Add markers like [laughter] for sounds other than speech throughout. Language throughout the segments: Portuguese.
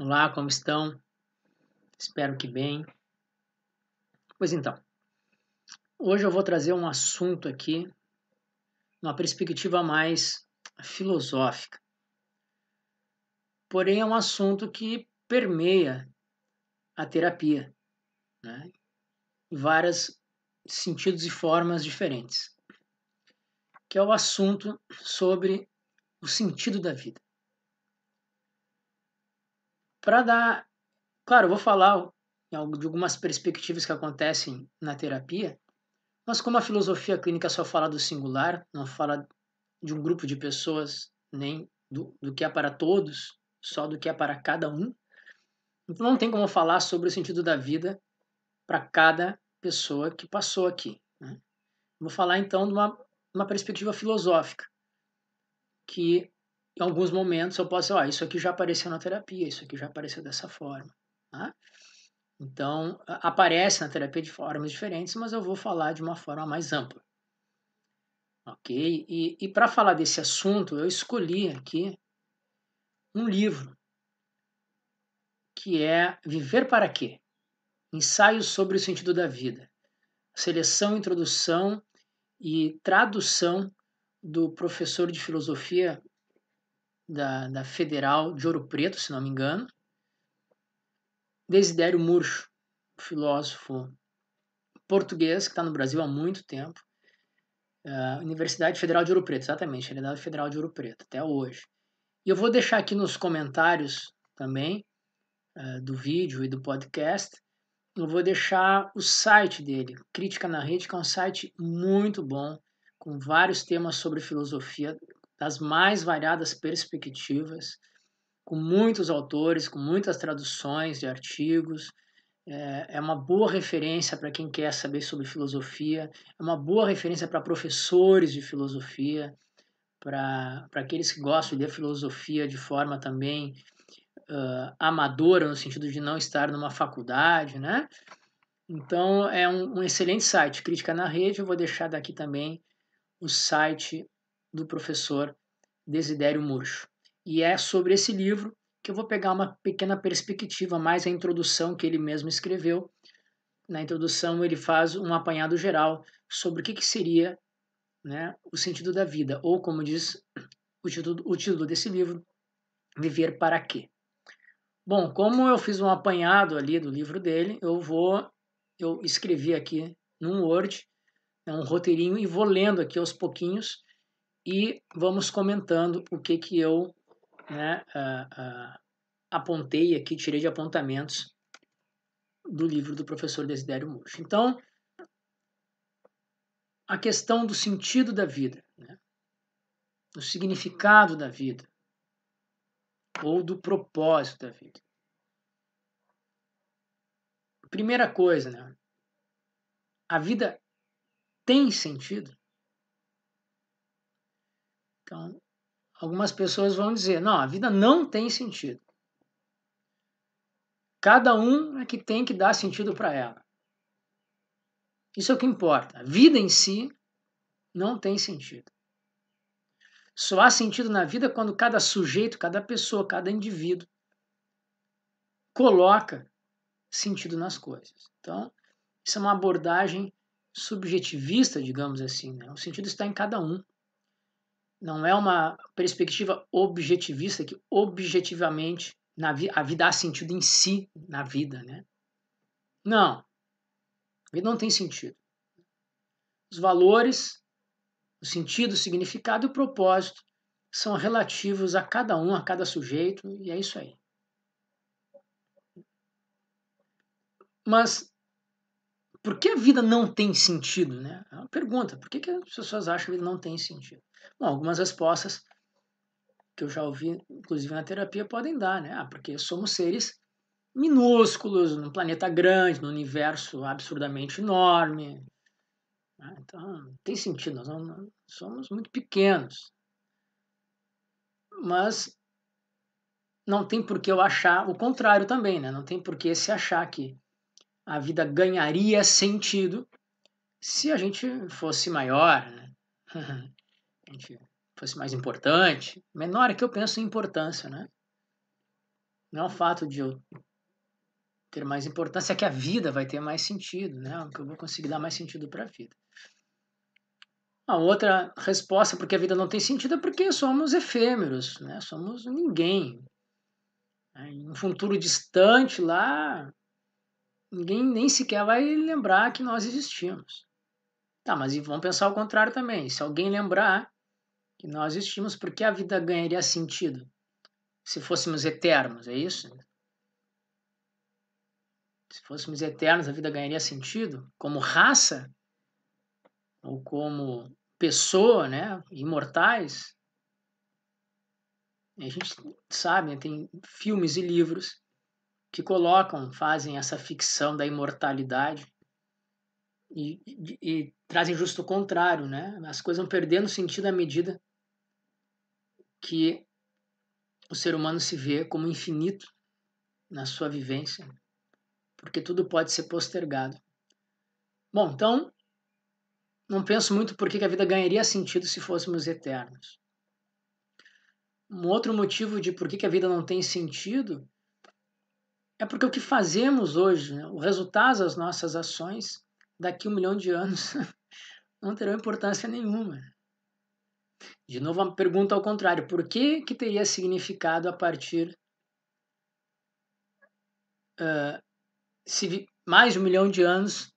Olá, como estão? Espero que bem. Pois então, hoje eu vou trazer um assunto aqui, uma perspectiva mais filosófica. Porém, é um assunto que permeia a terapia, né? em vários sentidos e formas diferentes, que é o assunto sobre o sentido da vida para dar. Claro, eu vou falar de algumas perspectivas que acontecem na terapia, mas como a filosofia clínica só fala do singular, não fala de um grupo de pessoas, nem do, do que é para todos, só do que é para cada um, então não tem como falar sobre o sentido da vida para cada pessoa que passou aqui. Né? Vou falar então de uma, uma perspectiva filosófica, que em alguns momentos eu posso dizer, ó, isso aqui já apareceu na terapia, isso aqui já apareceu dessa forma. Tá? Então, aparece na terapia de formas diferentes, mas eu vou falar de uma forma mais ampla. Ok? E, e para falar desse assunto, eu escolhi aqui um livro que é Viver para Quê? Ensaios sobre o Sentido da Vida. Seleção, introdução e tradução do professor de filosofia da, da Federal de Ouro Preto, se não me engano. Desidério Murcho, filósofo português que está no Brasil há muito tempo. Uh, Universidade Federal de Ouro Preto, exatamente, ele é da Federal de Ouro Preto, até hoje. E eu vou deixar aqui nos comentários também uh, do vídeo e do podcast, eu vou deixar o site dele, Crítica na Rede, que é um site muito bom, com vários temas sobre filosofia, das mais variadas perspectivas, com muitos autores, com muitas traduções de artigos. É, é uma boa referência para quem quer saber sobre filosofia, é uma boa referência para professores de filosofia, para aqueles que gostam de ler filosofia de forma também uh, amadora, no sentido de não estar numa faculdade, né? Então, é um, um excelente site, Crítica na Rede. Eu vou deixar daqui também o site do professor Desidério Murcho. E é sobre esse livro que eu vou pegar uma pequena perspectiva, mais a introdução que ele mesmo escreveu. Na introdução, ele faz um apanhado geral sobre o que, que seria né, o sentido da vida, ou como diz o título, o título desse livro, Viver para Quê? Bom, como eu fiz um apanhado ali do livro dele, eu vou eu escrevi aqui num Word, é um roteirinho e vou lendo aqui aos pouquinhos e vamos comentando o que, que eu né, uh, uh, apontei aqui, tirei de apontamentos do livro do professor Desidério Murcho. Então, a questão do sentido da vida, né, do significado da vida, ou do propósito da vida. Primeira coisa, né? A vida tem sentido? Então, algumas pessoas vão dizer: não, a vida não tem sentido. Cada um é que tem que dar sentido para ela. Isso é o que importa. A vida em si não tem sentido. Só há sentido na vida quando cada sujeito, cada pessoa, cada indivíduo coloca sentido nas coisas. Então, isso é uma abordagem subjetivista, digamos assim. Né? O sentido está em cada um não é uma perspectiva objetivista que objetivamente vi a vida há sentido em si na vida, né? Não. A vida não tem sentido. Os valores, o sentido, o significado e o propósito são relativos a cada um, a cada sujeito, e é isso aí. Mas por que a vida não tem sentido? Né? É uma pergunta. Por que, que as pessoas acham que a vida não tem sentido? Bom, algumas respostas que eu já ouvi, inclusive na terapia, podem dar, né? Ah, porque somos seres minúsculos num planeta grande, num universo absurdamente enorme. Né? Então, tem sentido, nós não, não, somos muito pequenos. Mas não tem por que eu achar o contrário também, né? Não tem por que se achar que a vida ganharia sentido se a gente fosse maior, né? [laughs] a gente fosse mais importante. Menor é que eu penso em importância, né? Não é o fato de eu ter mais importância, é que a vida vai ter mais sentido, né? É que eu vou conseguir dar mais sentido para a vida. A outra resposta porque a vida não tem sentido é porque somos efêmeros, né? Somos ninguém. Em um futuro distante lá, ninguém nem sequer vai lembrar que nós existimos. Tá, mas e vão pensar o contrário também. Se alguém lembrar que nós existimos, por que a vida ganharia sentido? Se fôssemos eternos, é isso? Se fôssemos eternos, a vida ganharia sentido? Como raça? Ou como pessoa, né? Imortais? A gente sabe, né? tem filmes e livros que colocam, fazem essa ficção da imortalidade e, e, e trazem justo o contrário, né? As coisas vão perdendo sentido à medida que o ser humano se vê como infinito na sua vivência, porque tudo pode ser postergado. Bom, então, não penso muito por que a vida ganharia sentido se fôssemos eternos. Um outro motivo de por que a vida não tem sentido é porque o que fazemos hoje, né, o resultado das nossas ações, daqui um milhão de anos, [laughs] não terão importância nenhuma. De novo, uma pergunta ao contrário: por que, que teria significado a partir. Uh, se mais de um milhão de anos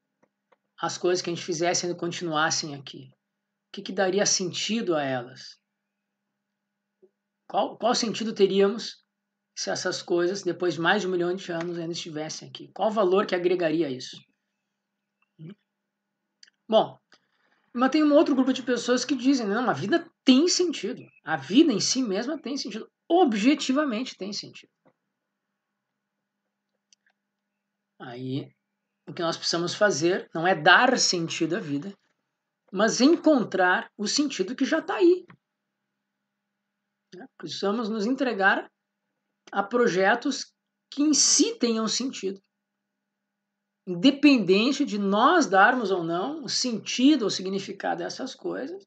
as coisas que a gente fizesse ainda continuassem aqui? O que, que daria sentido a elas? Qual, qual sentido teríamos se essas coisas, depois de mais de um milhão de anos, ainda estivessem aqui? Qual o valor que agregaria isso? Bom, mas tem um outro grupo de pessoas que dizem, não, a vida tem sentido. A vida em si mesma tem sentido. Objetivamente tem sentido. Aí, o que nós precisamos fazer não é dar sentido à vida, mas encontrar o sentido que já está aí. Né? Precisamos nos entregar a projetos que em si tenham sentido. Independente de nós darmos ou não o sentido ou significado dessas coisas,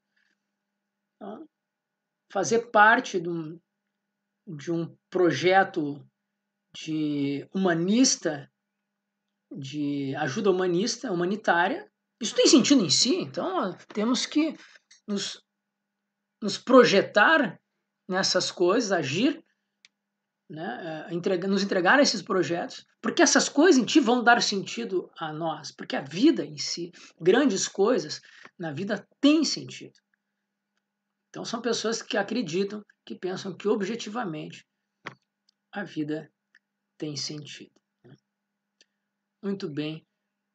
então, fazer parte de um, de um projeto de humanista, de ajuda humanista, humanitária, isso tem sentido em si, então temos que nos, nos projetar nessas coisas, agir né, eh, entregar, nos entregar esses projetos, porque essas coisas em ti vão dar sentido a nós, porque a vida em si, grandes coisas na vida têm sentido. Então são pessoas que acreditam, que pensam que objetivamente a vida tem sentido. Né. Muito bem,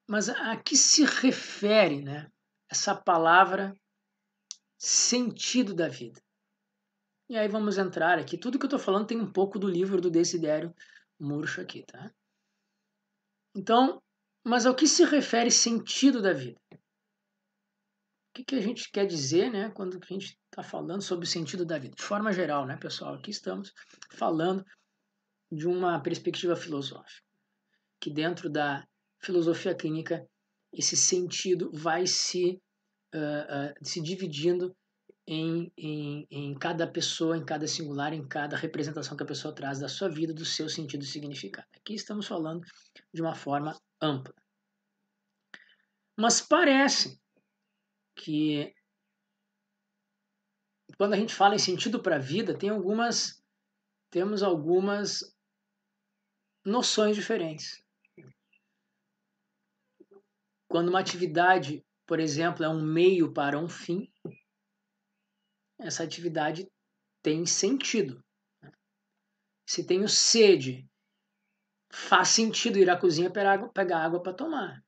mas a que se refere né, essa palavra sentido da vida? E aí vamos entrar aqui. Tudo que eu estou falando tem um pouco do livro do Desidério Murcho aqui, tá? Então, mas ao que se refere sentido da vida? O que, que a gente quer dizer, né, quando a gente está falando sobre o sentido da vida? De forma geral, né, pessoal? Aqui estamos falando de uma perspectiva filosófica, que dentro da filosofia clínica esse sentido vai se, uh, uh, se dividindo em, em, em cada pessoa, em cada singular, em cada representação que a pessoa traz da sua vida, do seu sentido e significado. Aqui estamos falando de uma forma ampla. Mas parece que quando a gente fala em sentido para a vida, tem algumas temos algumas noções diferentes. Quando uma atividade, por exemplo, é um meio para um fim, essa atividade tem sentido. Né? Se tenho sede, faz sentido ir à cozinha pegar água para tomar.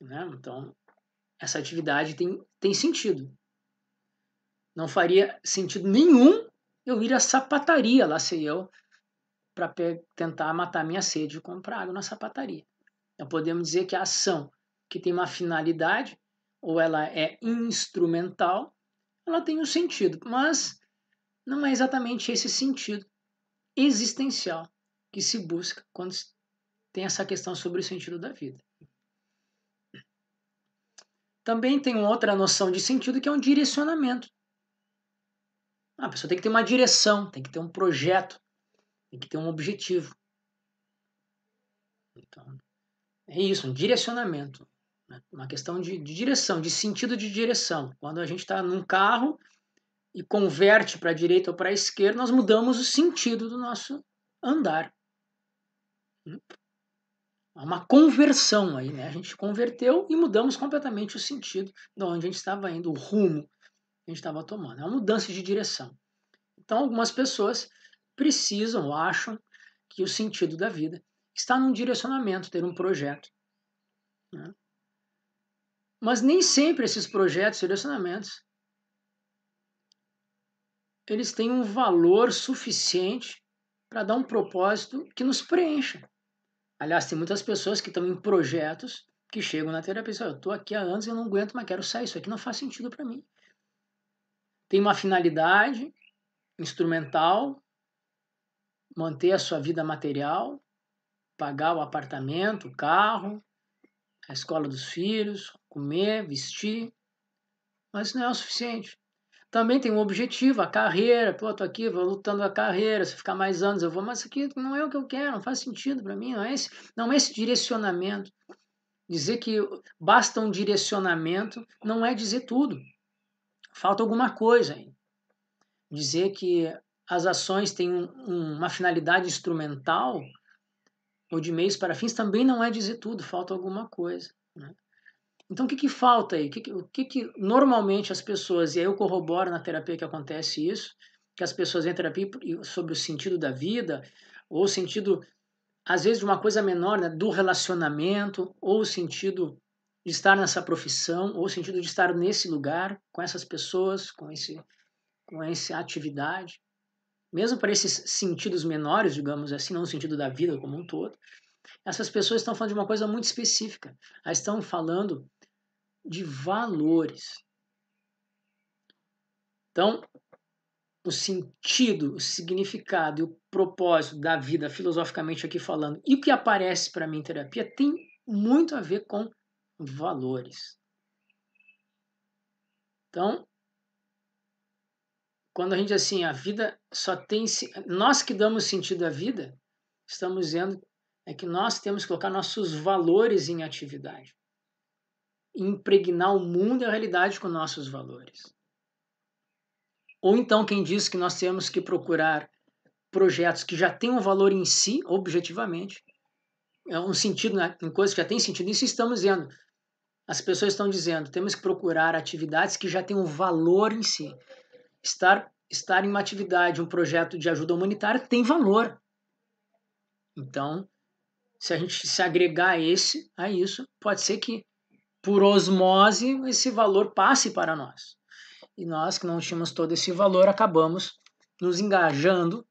Né? Então, essa atividade tem, tem sentido. Não faria sentido nenhum eu ir à sapataria, lá sei eu, para tentar matar minha sede e comprar água na sapataria. Então, podemos dizer que a ação que tem uma finalidade, ou ela é instrumental, ela tem um sentido, mas não é exatamente esse sentido existencial que se busca quando tem essa questão sobre o sentido da vida. Também tem uma outra noção de sentido que é um direcionamento. A pessoa tem que ter uma direção, tem que ter um projeto, tem que ter um objetivo. Então, é isso, um direcionamento. Né? Uma questão de, de direção, de sentido de direção. Quando a gente está num carro e converte para a direita ou para a esquerda, nós mudamos o sentido do nosso andar. Hum? Há uma conversão aí, né? A gente converteu e mudamos completamente o sentido de onde a gente estava indo, o rumo que a gente estava tomando. É uma mudança de direção. Então, algumas pessoas precisam, acham que o sentido da vida está num direcionamento, ter um projeto. Né? Mas nem sempre esses projetos, selecionamentos, eles têm um valor suficiente para dar um propósito que nos preencha. Aliás, tem muitas pessoas que estão em projetos que chegam na terapia e dizem, eu estou aqui há anos, eu não aguento, mas quero sair, isso aqui não faz sentido para mim. Tem uma finalidade instrumental, manter a sua vida material, pagar o apartamento, o carro, a escola dos filhos, comer, vestir, mas não é o suficiente. Também tem um objetivo, a carreira. Pô, tô aqui, vou lutando a carreira. Se ficar mais anos, eu vou. Mas isso aqui não é o que eu quero, não faz sentido para mim. Não é, esse, não é esse direcionamento. Dizer que basta um direcionamento não é dizer tudo. Falta alguma coisa aí. Dizer que as ações têm um, um, uma finalidade instrumental ou de meios para fins também não é dizer tudo, falta alguma coisa. Né? Então, o que, que falta aí? O, que, que, o que, que normalmente as pessoas, e aí eu corroboro na terapia que acontece isso, que as pessoas vêm terapia sobre o sentido da vida, ou o sentido, às vezes, de uma coisa menor, né, do relacionamento, ou o sentido de estar nessa profissão, ou o sentido de estar nesse lugar, com essas pessoas, com, esse, com essa atividade. Mesmo para esses sentidos menores, digamos assim, não o sentido da vida como um todo, essas pessoas estão falando de uma coisa muito específica. Elas estão falando de valores. Então, o sentido, o significado e o propósito da vida, filosoficamente aqui falando, e o que aparece para mim em terapia tem muito a ver com valores. Então, quando a gente diz assim, a vida só tem. Nós que damos sentido à vida, estamos dizendo é que nós temos que colocar nossos valores em atividade impregnar o mundo e a realidade com nossos valores. Ou então quem diz que nós temos que procurar projetos que já têm um valor em si, objetivamente, é um sentido né, em coisas que já têm sentido. Isso estamos dizendo. As pessoas estão dizendo, temos que procurar atividades que já têm um valor em si. Estar estar em uma atividade, um projeto de ajuda humanitária tem valor. Então, se a gente se agregar a esse, a isso, pode ser que por osmose, esse valor passe para nós. E nós, que não tínhamos todo esse valor, acabamos nos engajando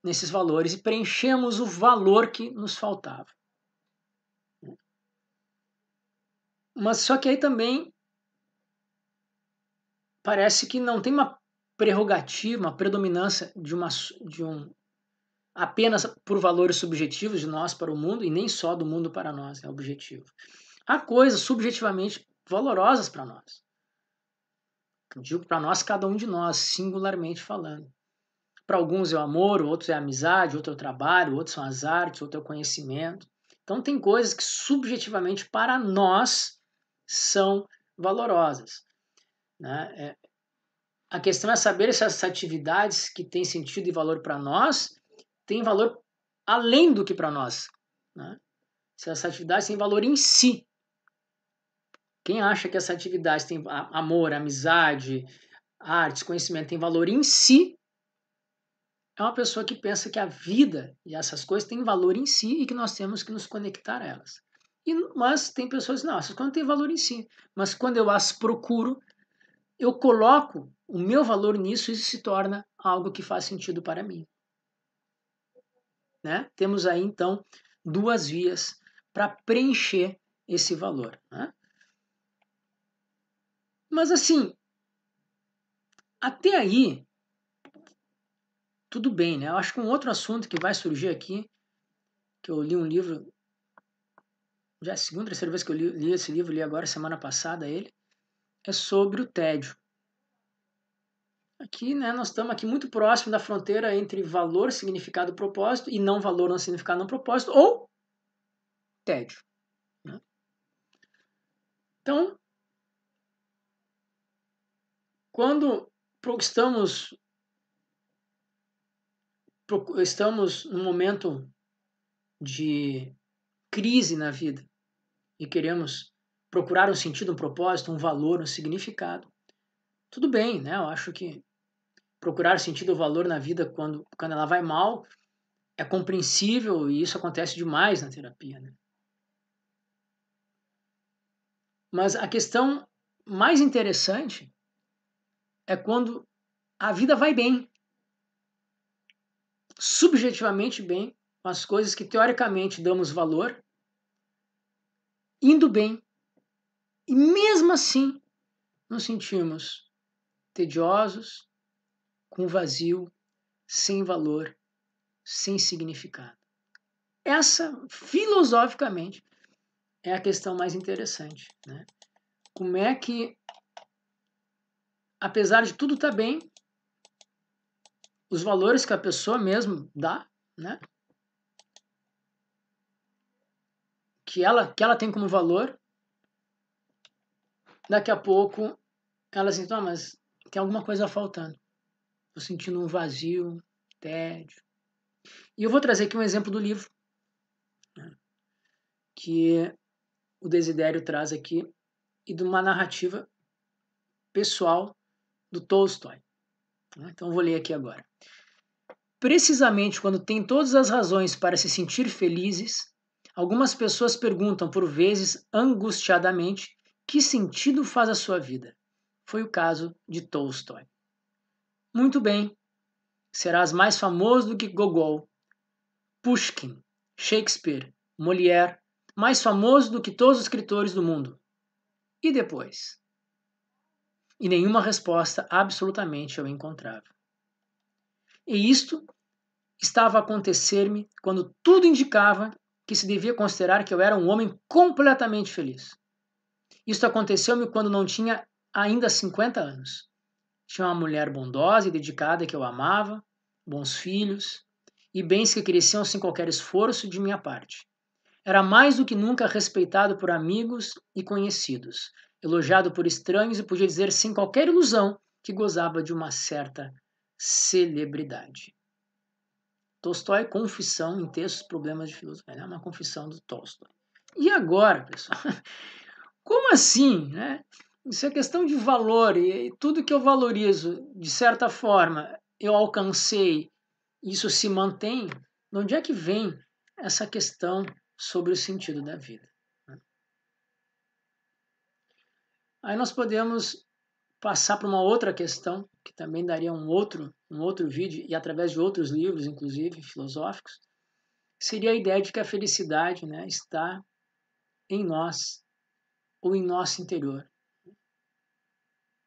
nesses valores e preenchemos o valor que nos faltava. Mas só que aí também parece que não tem uma prerrogativa, uma predominância de, uma, de um apenas por valores subjetivos de nós para o mundo e nem só do mundo para nós, é objetivo há coisas subjetivamente valorosas para nós. Eu digo para nós, cada um de nós, singularmente falando. Para alguns é o amor, outros é a amizade, outro é o trabalho, outros são as artes, outro é o conhecimento. Então, tem coisas que subjetivamente para nós são valorosas. Né? É, a questão é saber se essas atividades que têm sentido e valor para nós têm valor além do que para nós. Né? Se essas atividades têm valor em si, quem acha que essa atividade tem amor, amizade, artes, conhecimento, tem valor em si, é uma pessoa que pensa que a vida e essas coisas têm valor em si e que nós temos que nos conectar a elas. E, mas tem pessoas que não, essas coisas não têm valor em si. Mas quando eu as procuro, eu coloco o meu valor nisso e isso se torna algo que faz sentido para mim. Né? Temos aí então duas vias para preencher esse valor. Né? Mas assim, até aí, tudo bem, né? Eu acho que um outro assunto que vai surgir aqui, que eu li um livro, já é a segunda, terceira vez que eu li, li esse livro, li agora semana passada ele, é sobre o tédio. Aqui, né, nós estamos aqui muito próximo da fronteira entre valor, significado, propósito e não valor, não significado, não propósito, ou tédio. Né? Então, quando estamos estamos num momento de crise na vida e queremos procurar um sentido, um propósito, um valor, um significado. Tudo bem, né? Eu acho que procurar sentido ou valor na vida quando, quando ela vai mal é compreensível e isso acontece demais na terapia, né? Mas a questão mais interessante é quando a vida vai bem. Subjetivamente bem, com as coisas que teoricamente damos valor, indo bem. E mesmo assim, nos sentimos tediosos, com vazio, sem valor, sem significado. Essa, filosoficamente, é a questão mais interessante. Né? Como é que apesar de tudo estar tá bem, os valores que a pessoa mesmo dá, né? Que ela, que ela tem como valor, daqui a pouco ela se assim, ah, mas tem alguma coisa faltando. Estou sentindo um vazio, tédio. E eu vou trazer aqui um exemplo do livro né? que o Desidério traz aqui e de uma narrativa pessoal do Tolstói. Né? Então vou ler aqui agora. Precisamente quando tem todas as razões para se sentir felizes, algumas pessoas perguntam por vezes angustiadamente que sentido faz a sua vida. Foi o caso de Tolstói. Muito bem, serás mais famoso do que Gogol, Pushkin, Shakespeare, Molière, mais famoso do que todos os escritores do mundo. E depois? e nenhuma resposta absolutamente eu encontrava. E isto estava a acontecer-me quando tudo indicava que se devia considerar que eu era um homem completamente feliz. Isto aconteceu-me quando não tinha ainda 50 anos. Tinha uma mulher bondosa e dedicada que eu amava, bons filhos e bens que cresciam sem qualquer esforço de minha parte. Era mais do que nunca respeitado por amigos e conhecidos elogiado por estranhos e podia dizer sem qualquer ilusão que gozava de uma certa celebridade. Tolstói, confissão em textos, problemas de filosofia, é uma confissão do Tolstói. E agora, pessoal? [laughs] Como assim? Né? Isso é questão de valor, e tudo que eu valorizo, de certa forma, eu alcancei, isso se mantém, de onde é que vem essa questão sobre o sentido da vida? Aí nós podemos passar para uma outra questão, que também daria um outro, um outro vídeo, e através de outros livros, inclusive, filosóficos, seria a ideia de que a felicidade né, está em nós, ou em nosso interior.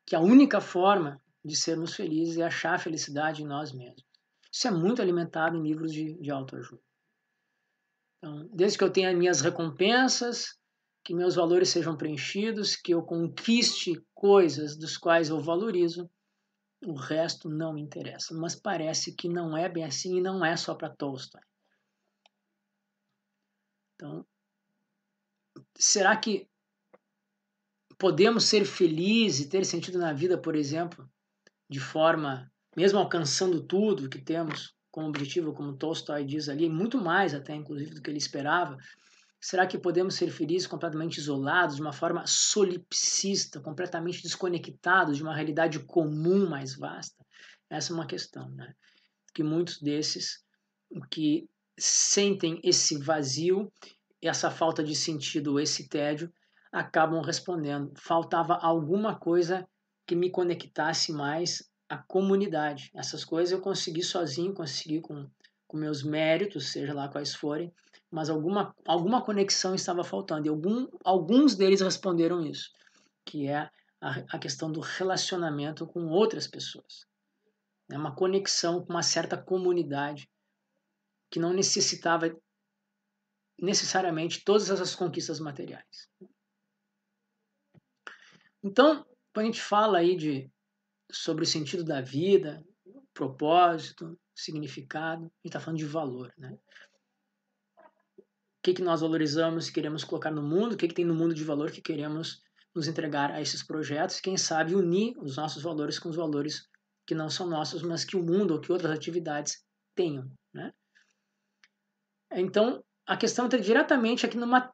Que a única forma de sermos felizes é achar a felicidade em nós mesmos. Isso é muito alimentado em livros de, de autoajuda. Então, desde que eu tenha minhas recompensas, que meus valores sejam preenchidos, que eu conquiste coisas dos quais eu valorizo, o resto não me interessa. Mas parece que não é bem assim e não é só para Tolstói. Então, será que podemos ser felizes e ter sentido na vida, por exemplo, de forma, mesmo alcançando tudo que temos como objetivo, como Tolstói diz ali, muito mais até, inclusive, do que ele esperava, Será que podemos ser felizes completamente isolados, de uma forma solipsista, completamente desconectados de uma realidade comum mais vasta? Essa é uma questão, né? Que muitos desses que sentem esse vazio, essa falta de sentido, esse tédio, acabam respondendo: faltava alguma coisa que me conectasse mais à comunidade. Essas coisas eu consegui sozinho, consegui com com meus méritos, seja lá quais forem, mas alguma, alguma conexão estava faltando. E algum, alguns deles responderam isso, que é a, a questão do relacionamento com outras pessoas. É uma conexão com uma certa comunidade que não necessitava necessariamente todas essas conquistas materiais. Então, quando a gente fala aí de sobre o sentido da vida, propósito, significado, a gente está falando de valor, né? O que, que nós valorizamos, e queremos colocar no mundo, o que, que tem no mundo de valor que queremos nos entregar a esses projetos, quem sabe unir os nossos valores com os valores que não são nossos, mas que o mundo ou que outras atividades tenham, né? Então, a questão está diretamente aqui numa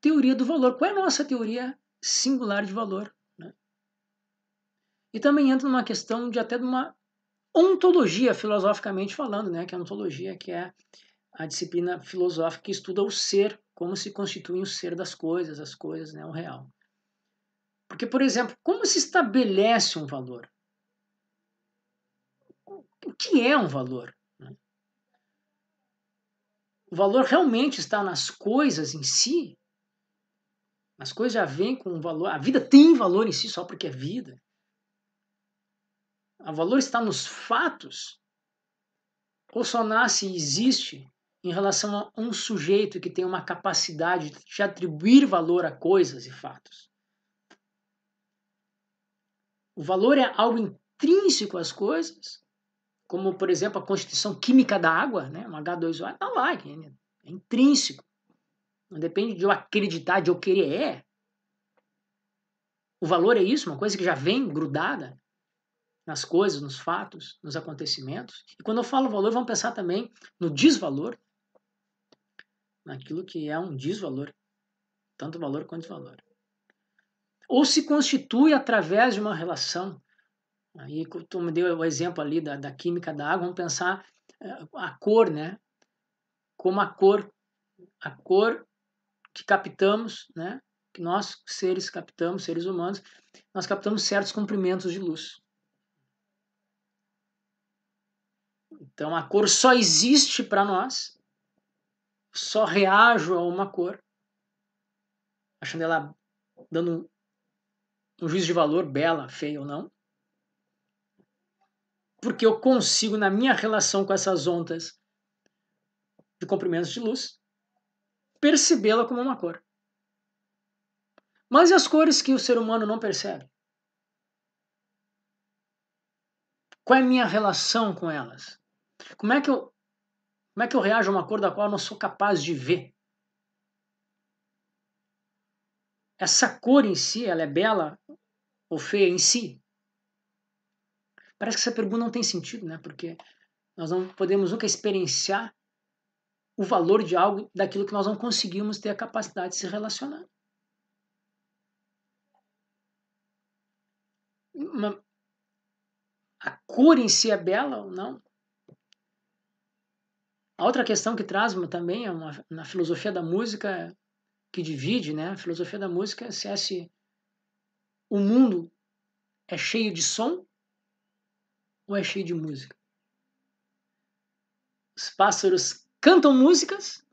teoria do valor. Qual é a nossa teoria singular de valor? Né? E também entra numa questão de até de uma ontologia, filosoficamente falando, né? que é a ontologia, que é a disciplina filosófica que estuda o ser, como se constitui o ser das coisas, as coisas, né? o real. Porque, por exemplo, como se estabelece um valor? O que é um valor? Né? O valor realmente está nas coisas em si? As coisas já vêm com um valor. A vida tem valor em si só porque é vida. O valor está nos fatos? Ou só nasce e existe em relação a um sujeito que tem uma capacidade de atribuir valor a coisas e fatos? O valor é algo intrínseco às coisas, como, por exemplo, a constituição química da água, né? um H2O, está lá, é intrínseco. Não depende de eu acreditar, de eu querer, é. O valor é isso, uma coisa que já vem grudada nas coisas, nos fatos, nos acontecimentos. E quando eu falo valor, vamos pensar também no desvalor, naquilo que é um desvalor, tanto valor quanto desvalor. Ou se constitui através de uma relação. Aí tu me deu o exemplo ali da, da química da água, vamos pensar eh, a cor, né? Como a cor, a cor que captamos, né? Que nós, seres, captamos, seres humanos, nós captamos certos comprimentos de luz. Então a cor só existe para nós, só reajo a uma cor, achando ela dando um juízo de valor, bela, feia ou não, porque eu consigo, na minha relação com essas ondas de comprimentos de luz, percebê-la como uma cor. Mas e as cores que o ser humano não percebe? Qual é a minha relação com elas? Como é que eu, como é que eu reajo a uma cor da qual eu não sou capaz de ver? Essa cor em si, ela é bela ou feia em si? Parece que essa pergunta não tem sentido, né? Porque nós não podemos nunca experienciar o valor de algo daquilo que nós não conseguimos ter a capacidade de se relacionar. Uma... a cor em si é bela ou não? A outra questão que traz também é uma, na filosofia da música que divide, né? A filosofia da música é se é se o mundo é cheio de som ou é cheio de música. Os pássaros cantam músicas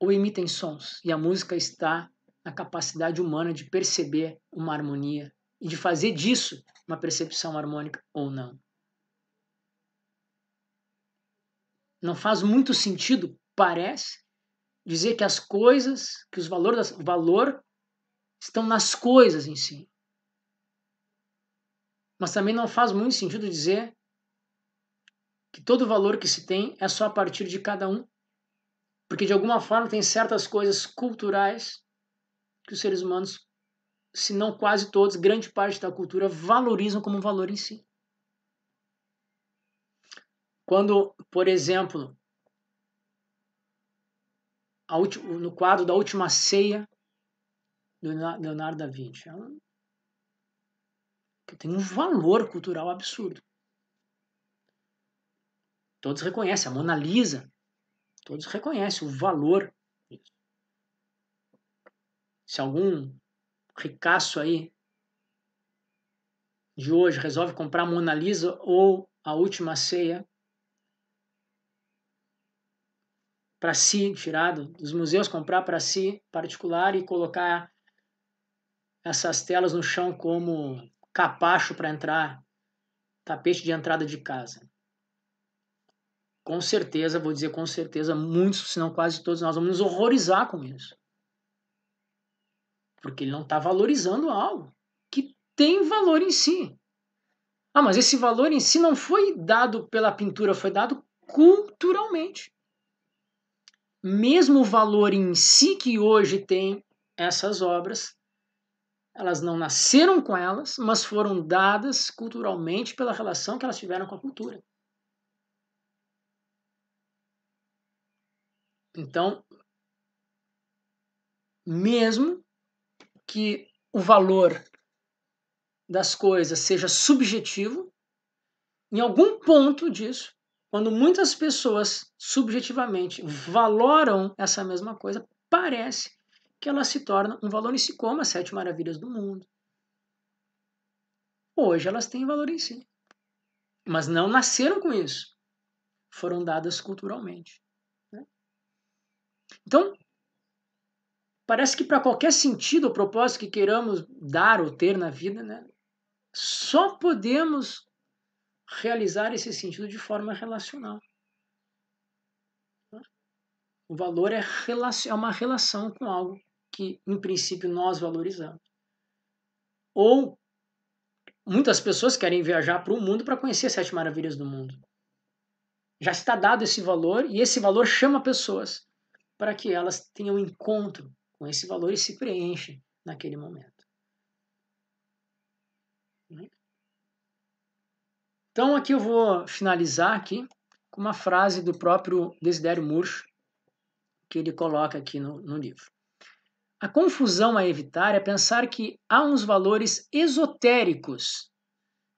ou emitem sons, e a música está na capacidade humana de perceber uma harmonia e de fazer disso uma percepção harmônica ou não. Não faz muito sentido, parece, dizer que as coisas, que os valor das, o valor estão nas coisas em si. Mas também não faz muito sentido dizer que todo valor que se tem é só a partir de cada um, porque de alguma forma tem certas coisas culturais que os seres humanos, se não quase todos, grande parte da cultura valorizam como um valor em si. Quando, por exemplo, no quadro da última ceia do Leonardo da Vinci, ela é tem um valor cultural absurdo. Todos reconhecem, a Mona Lisa, todos reconhecem o valor disso. Se algum ricaço aí de hoje resolve comprar a Mona Lisa ou a Última Ceia, para si, tirado dos museus, comprar para si particular e colocar essas telas no chão como capacho para entrar, tapete de entrada de casa. Com certeza, vou dizer com certeza, muitos, se não quase todos nós, vamos nos horrorizar com isso. Porque ele não está valorizando algo que tem valor em si. Ah, mas esse valor em si não foi dado pela pintura, foi dado culturalmente mesmo o valor em si que hoje tem essas obras, elas não nasceram com elas, mas foram dadas culturalmente pela relação que elas tiveram com a cultura. Então, mesmo que o valor das coisas seja subjetivo, em algum ponto disso, quando muitas pessoas subjetivamente valoram essa mesma coisa, parece que ela se torna um valor em si, como as sete maravilhas do mundo. Hoje elas têm valor em si, mas não nasceram com isso. Foram dadas culturalmente. Né? Então, parece que para qualquer sentido ou propósito que queiramos dar ou ter na vida, né, só podemos realizar esse sentido de forma relacional. O valor é, é uma relação com algo que, em princípio, nós valorizamos. Ou muitas pessoas querem viajar para o mundo para conhecer as sete maravilhas do mundo. Já está dado esse valor e esse valor chama pessoas para que elas tenham encontro com esse valor e se preencham naquele momento. Então aqui eu vou finalizar aqui com uma frase do próprio Desidério Murcho, que ele coloca aqui no, no livro. A confusão a evitar é pensar que há uns valores esotéricos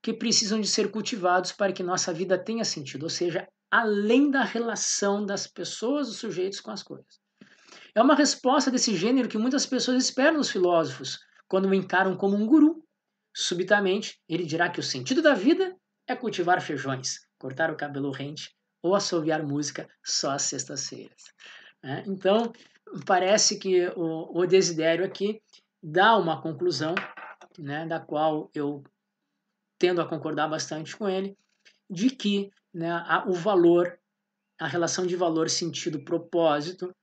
que precisam de ser cultivados para que nossa vida tenha sentido, ou seja, além da relação das pessoas, dos sujeitos com as coisas. É uma resposta desse gênero que muitas pessoas esperam dos filósofos quando o encaram como um guru. Subitamente, ele dirá que o sentido da vida é cultivar feijões, cortar o cabelo rente ou assoviar música só às sextas-feiras. Né? Então, parece que o, o Desidério aqui dá uma conclusão, né, da qual eu tendo a concordar bastante com ele, de que né, a, o valor, a relação de valor, sentido, propósito,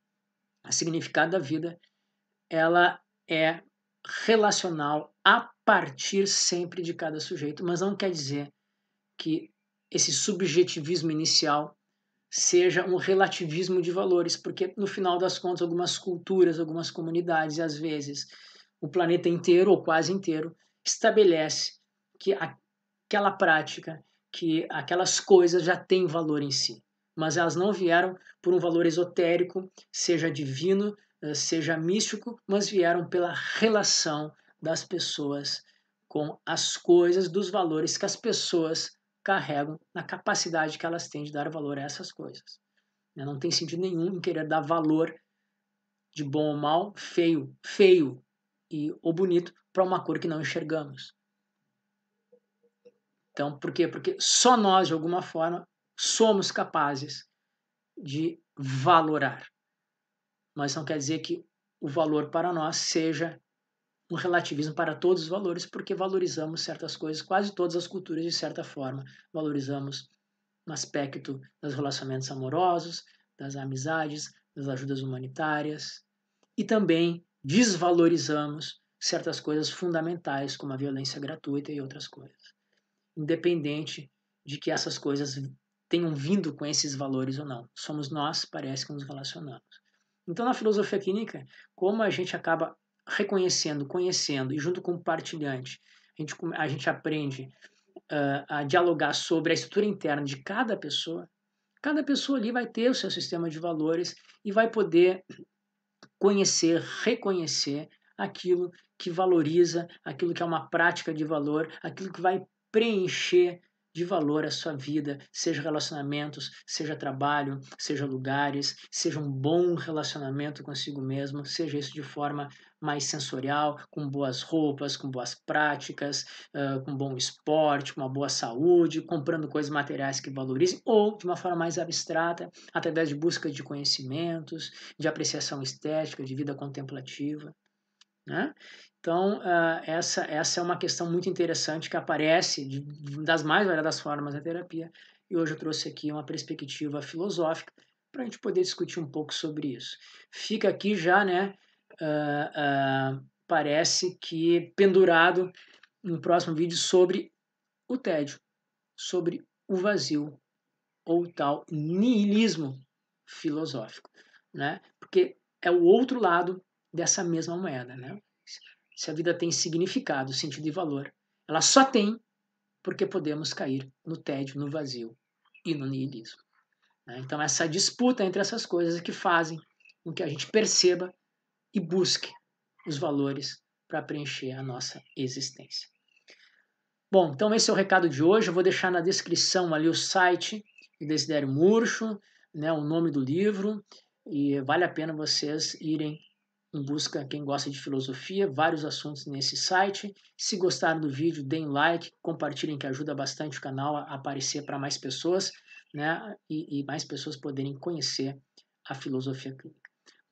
significado da vida, ela é relacional a partir sempre de cada sujeito, mas não quer dizer que esse subjetivismo inicial seja um relativismo de valores, porque no final das contas, algumas culturas, algumas comunidades, às vezes o planeta inteiro ou quase inteiro, estabelece que aquela prática, que aquelas coisas já têm valor em si, mas elas não vieram por um valor esotérico, seja divino, eh, seja místico, mas vieram pela relação das pessoas com as coisas, dos valores que as pessoas carregam na capacidade que elas têm de dar valor a essas coisas. Né? Não tem sentido nenhum em querer dar valor de bom ou mal, feio, feio e ou bonito para uma cor que não enxergamos. Então, por quê? Porque só nós, de alguma forma, somos capazes de valorar. Mas não quer dizer que o valor para nós seja um relativismo para todos os valores, porque valorizamos certas coisas, quase todas as culturas, de certa forma. Valorizamos um aspecto dos relacionamentos amorosos, das amizades, das ajudas humanitárias, e também desvalorizamos certas coisas fundamentais, como a violência gratuita e outras coisas. Independente de que essas coisas tenham vindo com esses valores ou não. Somos nós, parece que nos relacionamos. Então, na filosofia clínica, como a gente acaba reconhecendo, conhecendo e junto com o compartilhante, a gente, a gente aprende uh, a dialogar sobre a estrutura interna de cada pessoa. Cada pessoa ali vai ter o seu sistema de valores e vai poder conhecer, reconhecer aquilo que valoriza, aquilo que é uma prática de valor, aquilo que vai preencher de valor a sua vida, seja relacionamentos, seja trabalho, seja lugares, seja um bom relacionamento consigo mesmo, seja isso de forma mais sensorial, com boas roupas, com boas práticas, uh, com bom esporte, com uma boa saúde, comprando coisas materiais que valorizem, ou de uma forma mais abstrata, através de busca de conhecimentos, de apreciação estética, de vida contemplativa. Né? Então, uh, essa, essa é uma questão muito interessante que aparece de, das mais variadas formas da terapia. E hoje eu trouxe aqui uma perspectiva filosófica para a gente poder discutir um pouco sobre isso. Fica aqui já né, uh, parece que pendurado no próximo vídeo sobre o tédio, sobre o vazio ou tal nihilismo filosófico, né? Porque é o outro lado dessa mesma moeda, né? Se a vida tem significado, sentido e valor, ela só tem porque podemos cair no tédio, no vazio e no nihilismo. Né? Então essa disputa entre essas coisas é que fazem com que a gente perceba e busque os valores para preencher a nossa existência. Bom, então esse é o recado de hoje. Eu vou deixar na descrição ali o site do Desidério Murcho, né, o nome do livro, e vale a pena vocês irem em busca, quem gosta de filosofia, vários assuntos nesse site. Se gostaram do vídeo, deem like, compartilhem, que ajuda bastante o canal a aparecer para mais pessoas, né, e, e mais pessoas poderem conhecer a filosofia clínica.